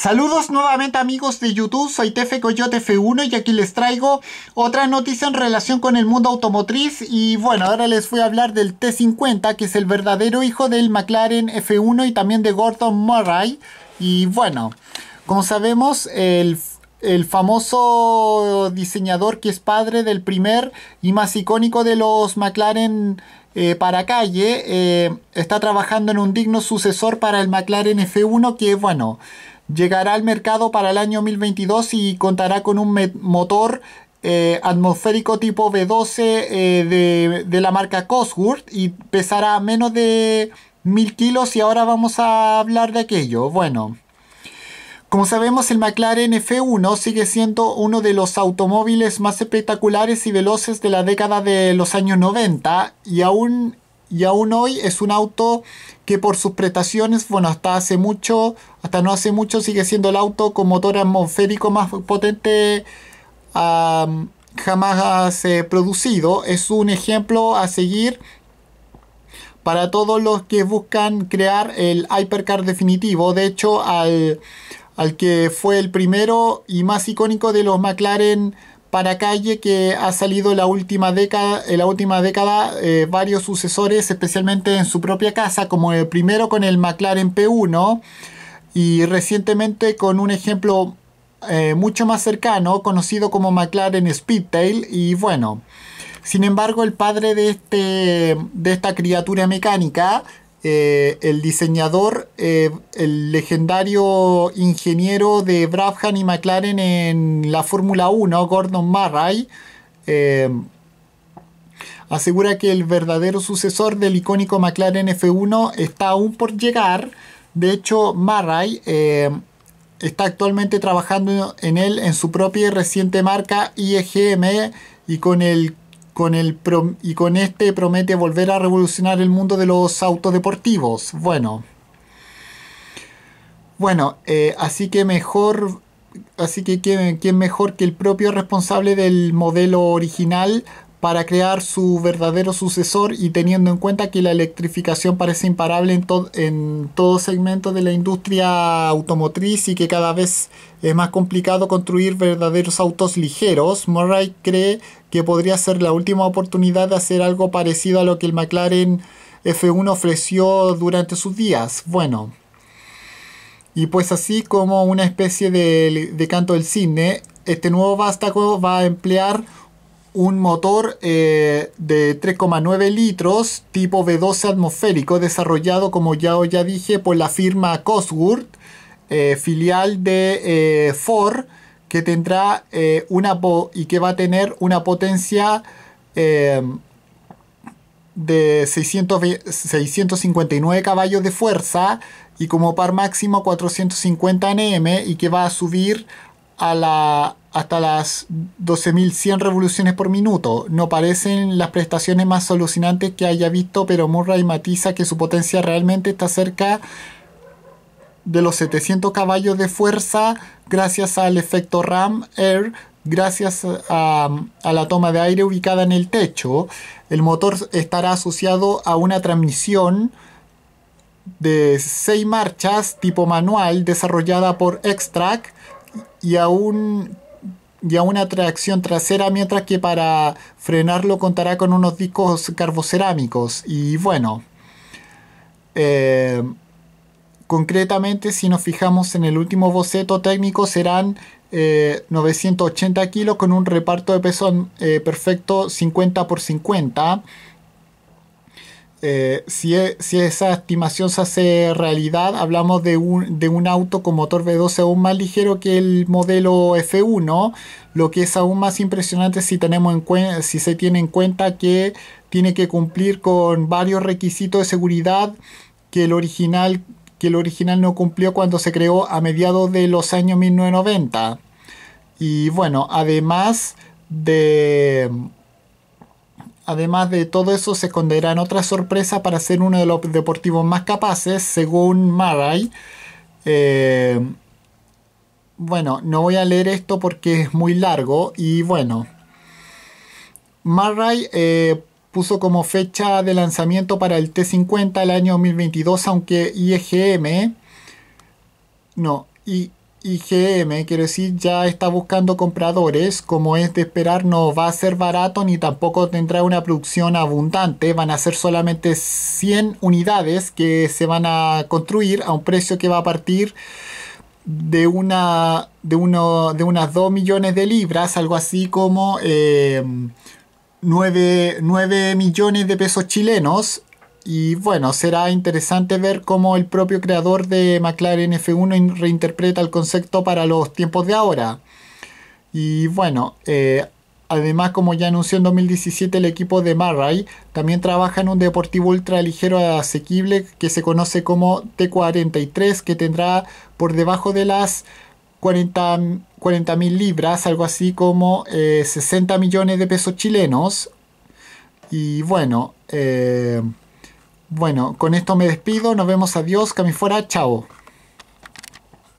Saludos nuevamente amigos de YouTube, soy Tefe Coyote F1 y aquí les traigo otra noticia en relación con el mundo automotriz y bueno, ahora les voy a hablar del T50 que es el verdadero hijo del McLaren F1 y también de Gordon Murray y bueno, como sabemos el famoso diseñador que es padre del primer y más icónico de los McLaren eh, para calle, eh, está trabajando en un digno sucesor para el McLaren F1 que, bueno, Llegará al mercado para el año 2022 y contará con un motor eh, atmosférico tipo V12 eh, de, de, la marca Cosworth y pesará menos de 1000 kilos y ahora vamos a hablar de aquello. Bueno, como sabemos el McLaren F1 sigue siendo uno de los automóviles más espectaculares y veloces de la década de los años 90 y aún y aún hoy es un auto que por sus prestaciones, bueno, hasta hace mucho, hasta no hace mucho sigue siendo el auto con motor atmosférico más potente jamás producido. Es un ejemplo a seguir para todos los que buscan crear el hypercar definitivo. De hecho, al, al que fue el primero y más icónico de los McLaren para calle que ha salido la última década, en la última década eh, varios sucesores, especialmente en su propia casa, como el primero con el McLaren P1 y recientemente con un ejemplo eh, mucho más cercano, conocido como McLaren Speedtail. Y bueno, sin embargo, el padre de, este, de esta criatura mecánica eh, el diseñador, eh, el legendario ingeniero de Brabham y McLaren en la Fórmula 1, Gordon Murray, eh, asegura que el verdadero sucesor del icónico McLaren F1 está aún por llegar. De hecho, Murray está actualmente trabajando en él en su propia y reciente marca IEGM y con el el y con este promete volver a revolucionar el mundo de los autodeportivos. Bueno. Bueno, eh, así que mejor así que quién mejor que el propio responsable del modelo original para crear su verdadero sucesor y teniendo en cuenta que la electrificación parece imparable en, en todo segmento de la industria automotriz y que cada vez es más complicado construir verdaderos autos ligeros, Murray cree que podría ser la última oportunidad de hacer algo parecido a lo que el McLaren F1 ofreció durante sus días. Bueno, y pues así como una especie de, de canto del cine, este nuevo vástago va a emplear un motor eh, de 3,9 litros tipo V12 atmosférico desarrollado como ya, ya dije por la firma Cosworth eh, filial de eh, Ford que tendrá una y que va a tener una potencia de 659 caballos de fuerza y como par máximo 450 Nm y que va a subir a la hasta las 12.100 revoluciones por minuto. No parecen las prestaciones más alucinantes que haya visto, pero Murray matiza que su potencia realmente está cerca de los 700 caballos de fuerza gracias al efecto RAM Air, gracias a, la toma de aire ubicada en el techo. El motor estará asociado a una transmisión de 6 marchas tipo manual desarrollada por Extract y a un y a una tracción trasera, mientras que para frenarlo contará con unos discos carbocerámicos. Y bueno, eh, concretamente si nos fijamos en el último boceto técnico serán 980 eh, kilos con un reparto de peso eh, perfecto 50 por 50 eh, e, si, esa estimación se hace realidad, hablamos de un, auto con motor V12 aún más ligero que el modelo F1, lo que es aún más impresionante si, se tiene en cuenta que tiene que cumplir con varios requisitos de seguridad que el original no cumplió cuando se creó a mediados de los años 1990. Y bueno, además de Además de todo eso, se esconderán otras sorpresas para ser uno de los deportivos más capaces, según marray eh, bueno, no voy a leer esto porque es muy largo y bueno. marray eh, puso como fecha de lanzamiento para el T50 el año 2022, aunque IGM, no, y IGM, quiero decir, ya está buscando compradores, como es de esperar, no va a ser barato ni tampoco tendrá una producción abundante, van a ser solamente 100 unidades que se van a construir a un precio que va a partir de, una, de, uno, de unas 2 millones de libras, algo así como 9 eh, millones de pesos chilenos y bueno, será interesante ver cómo el propio creador de McLaren F1 reinterpreta el concepto para los tiempos de ahora. Y bueno, eh, además como ya anunció en 2017 el equipo de marray también trabaja en un deportivo ultra ligero asequible que se conoce como T43 que tendrá por debajo de las 40 mil libras, algo así como 60 eh, millones de pesos chilenos. Y bueno, eh, bueno, con esto me despido. Nos vemos. Adiós. fuera, Chao.